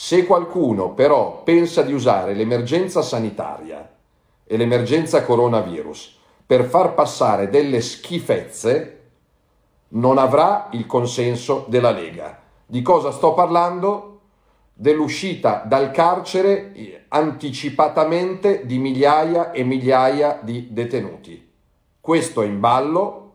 Se qualcuno però pensa di usare l'emergenza sanitaria e l'emergenza coronavirus per far passare delle schifezze, non avrà il consenso della Lega. Di cosa sto parlando? Dell'uscita dal carcere eh, anticipatamente di migliaia e migliaia di detenuti. Questo è in ballo,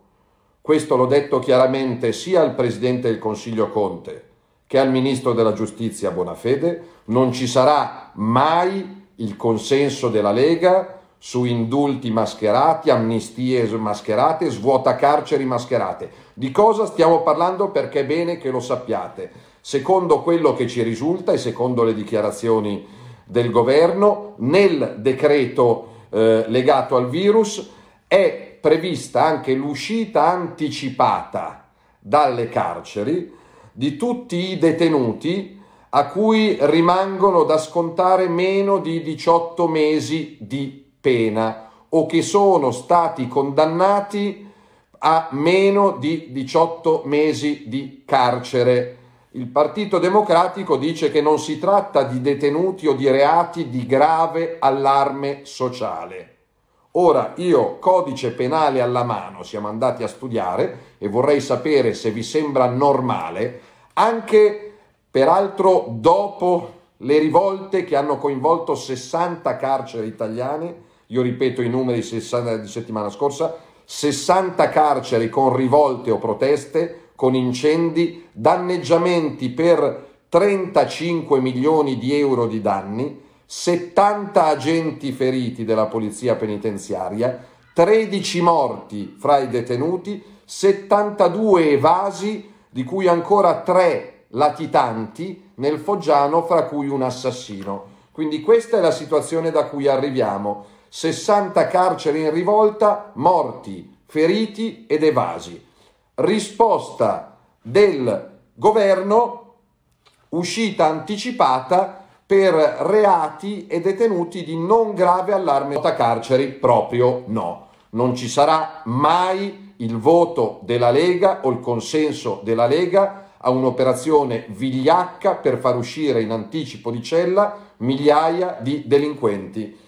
questo l'ho detto chiaramente sia al Presidente del Consiglio Conte, che al ministro della giustizia Bonafede non ci sarà mai il consenso della Lega su indulti mascherati, amnistie mascherate, svuotacarceri mascherate. Di cosa stiamo parlando? Perché è bene che lo sappiate. Secondo quello che ci risulta e secondo le dichiarazioni del governo, nel decreto eh, legato al virus è prevista anche l'uscita anticipata dalle carceri di tutti i detenuti a cui rimangono da scontare meno di 18 mesi di pena o che sono stati condannati a meno di 18 mesi di carcere. Il Partito Democratico dice che non si tratta di detenuti o di reati di grave allarme sociale Ora io, codice penale alla mano, siamo andati a studiare e vorrei sapere se vi sembra normale, anche peraltro dopo le rivolte che hanno coinvolto 60 carceri italiane, io ripeto i numeri di settimana scorsa, 60 carceri con rivolte o proteste, con incendi, danneggiamenti per 35 milioni di euro di danni, 70 agenti feriti della polizia penitenziaria, 13 morti fra i detenuti, 72 evasi, di cui ancora 3 latitanti nel Foggiano, fra cui un assassino. Quindi questa è la situazione da cui arriviamo. 60 carceri in rivolta, morti, feriti ed evasi. Risposta del governo, uscita anticipata per reati e detenuti di non grave allarme da carceri proprio no. Non ci sarà mai il voto della Lega o il consenso della Lega a un'operazione vigliacca per far uscire in anticipo di cella migliaia di delinquenti.